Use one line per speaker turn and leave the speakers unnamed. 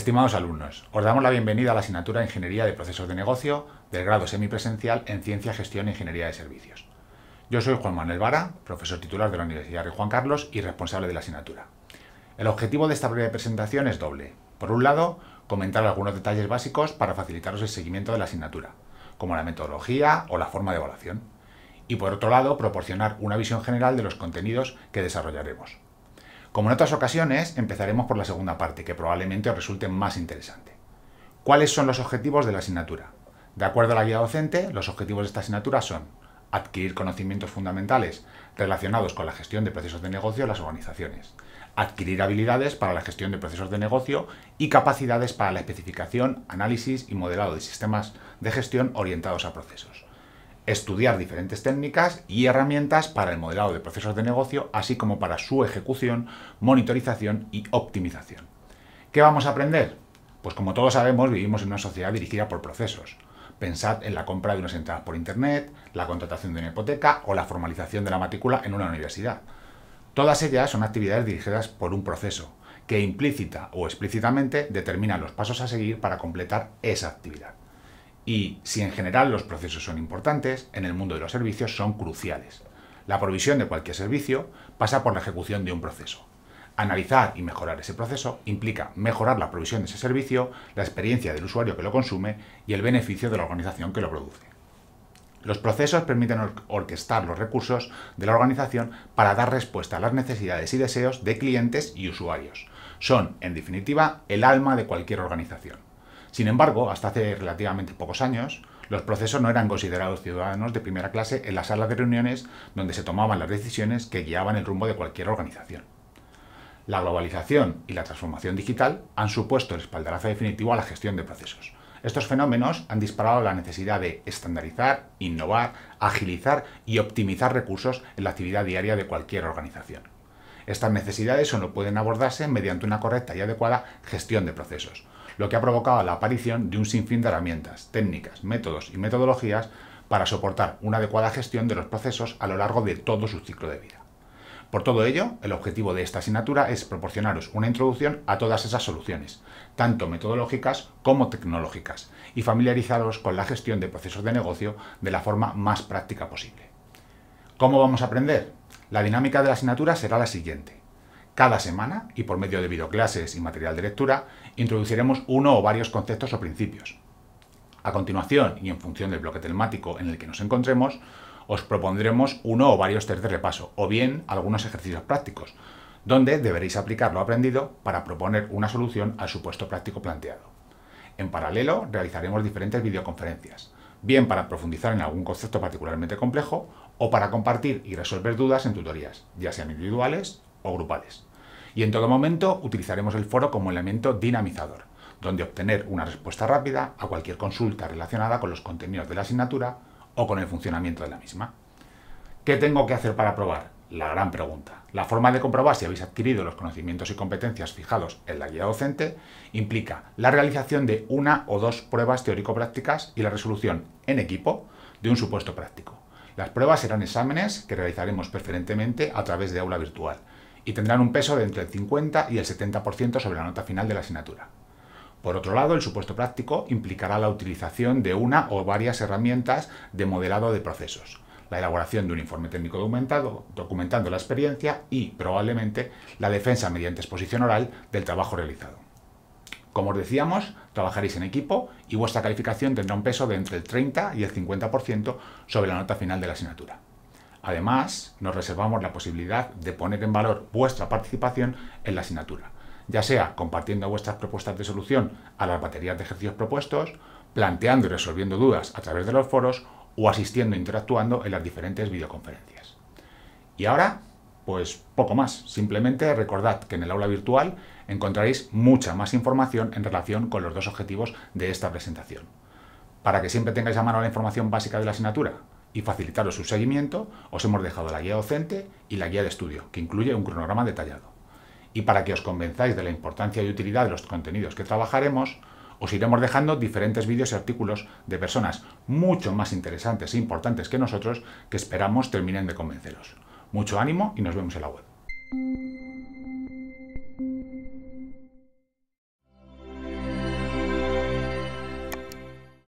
Estimados alumnos, os damos la bienvenida a la asignatura de Ingeniería de Procesos de Negocio del grado semipresencial en Ciencia, Gestión e Ingeniería de Servicios. Yo soy Juan Manuel Vara, profesor titular de la Universidad de Juan Carlos y responsable de la asignatura. El objetivo de esta breve presentación es doble. Por un lado, comentar algunos detalles básicos para facilitaros el seguimiento de la asignatura, como la metodología o la forma de evaluación. Y por otro lado, proporcionar una visión general de los contenidos que desarrollaremos. Como en otras ocasiones, empezaremos por la segunda parte, que probablemente os resulte más interesante. ¿Cuáles son los objetivos de la asignatura? De acuerdo a la guía docente, los objetivos de esta asignatura son adquirir conocimientos fundamentales relacionados con la gestión de procesos de negocio en las organizaciones, adquirir habilidades para la gestión de procesos de negocio y capacidades para la especificación, análisis y modelado de sistemas de gestión orientados a procesos, estudiar diferentes técnicas y herramientas para el modelado de procesos de negocio, así como para su ejecución, monitorización y optimización. ¿Qué vamos a aprender? Pues como todos sabemos, vivimos en una sociedad dirigida por procesos. Pensad en la compra de unas entradas por Internet, la contratación de una hipoteca o la formalización de la matrícula en una universidad. Todas ellas son actividades dirigidas por un proceso, que implícita o explícitamente determina los pasos a seguir para completar esa actividad y si en general los procesos son importantes, en el mundo de los servicios son cruciales. La provisión de cualquier servicio pasa por la ejecución de un proceso. Analizar y mejorar ese proceso implica mejorar la provisión de ese servicio, la experiencia del usuario que lo consume y el beneficio de la organización que lo produce. Los procesos permiten orquestar los recursos de la organización para dar respuesta a las necesidades y deseos de clientes y usuarios. Son, en definitiva, el alma de cualquier organización. Sin embargo, hasta hace relativamente pocos años, los procesos no eran considerados ciudadanos de primera clase en las salas de reuniones donde se tomaban las decisiones que guiaban el rumbo de cualquier organización. La globalización y la transformación digital han supuesto el espaldarazo definitivo a la gestión de procesos. Estos fenómenos han disparado la necesidad de estandarizar, innovar, agilizar y optimizar recursos en la actividad diaria de cualquier organización. Estas necesidades solo pueden abordarse mediante una correcta y adecuada gestión de procesos, lo que ha provocado la aparición de un sinfín de herramientas, técnicas, métodos y metodologías para soportar una adecuada gestión de los procesos a lo largo de todo su ciclo de vida. Por todo ello, el objetivo de esta asignatura es proporcionaros una introducción a todas esas soluciones, tanto metodológicas como tecnológicas, y familiarizaros con la gestión de procesos de negocio de la forma más práctica posible. ¿Cómo vamos a aprender? La dinámica de la asignatura será la siguiente. Cada semana, y por medio de videoclases y material de lectura, introduciremos uno o varios conceptos o principios. A continuación, y en función del bloque temático en el que nos encontremos, os propondremos uno o varios test de repaso, o bien algunos ejercicios prácticos, donde deberéis aplicar lo aprendido para proponer una solución al supuesto práctico planteado. En paralelo, realizaremos diferentes videoconferencias, bien para profundizar en algún concepto particularmente complejo o para compartir y resolver dudas en tutorías, ya sean individuales o grupales y en todo momento utilizaremos el foro como elemento dinamizador, donde obtener una respuesta rápida a cualquier consulta relacionada con los contenidos de la asignatura o con el funcionamiento de la misma. ¿Qué tengo que hacer para aprobar? La gran pregunta. La forma de comprobar si habéis adquirido los conocimientos y competencias fijados en la guía docente implica la realización de una o dos pruebas teórico-prácticas y la resolución en equipo de un supuesto práctico. Las pruebas serán exámenes que realizaremos preferentemente a través de aula virtual, y tendrán un peso de entre el 50 y el 70% sobre la nota final de la asignatura. Por otro lado, el supuesto práctico implicará la utilización de una o varias herramientas de modelado de procesos, la elaboración de un informe técnico documentado, documentando la experiencia y, probablemente, la defensa mediante exposición oral del trabajo realizado. Como os decíamos, trabajaréis en equipo y vuestra calificación tendrá un peso de entre el 30 y el 50% sobre la nota final de la asignatura. Además, nos reservamos la posibilidad de poner en valor vuestra participación en la asignatura, ya sea compartiendo vuestras propuestas de solución a las baterías de ejercicios propuestos, planteando y resolviendo dudas a través de los foros o asistiendo e interactuando en las diferentes videoconferencias. Y ahora, pues poco más. Simplemente recordad que en el aula virtual encontraréis mucha más información en relación con los dos objetivos de esta presentación. Para que siempre tengáis a mano la información básica de la asignatura, y facilitaros su seguimiento, os hemos dejado la guía docente y la guía de estudio, que incluye un cronograma detallado. Y para que os convenzáis de la importancia y utilidad de los contenidos que trabajaremos, os iremos dejando diferentes vídeos y artículos de personas mucho más interesantes e importantes que nosotros que esperamos terminen de convenceros. Mucho ánimo y nos vemos en la web.